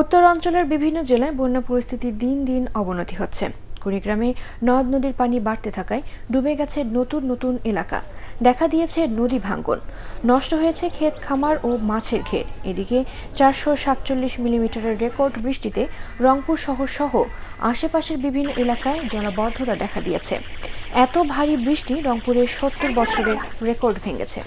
উত্তর অঞ্চলের বিভিন্ন জেলায় বন্যা পরিস্থিতি দিন দিন অবনতি হচ্ছে কুড়িগ্রামে নদ নদীর পানি বাড়তে থাকায় ডুবে গেছে নতুন নতুন এলাকা দেখা দিয়েছে নদী ভাঙ্গন নষ্ট হয়েছে ক্ষেত খামার ও মাছের ঘের এদিকে চারশো সাতচল্লিশ মিলিমিটারের রেকর্ড বৃষ্টিতে রংপুর শহর সহ আশেপাশের বিভিন্ন এলাকায় জলাবদ্ধতা দেখা দিয়েছে এত ভারী বৃষ্টি রংপুরের সত্তর বছরের রেকর্ড ভেঙেছে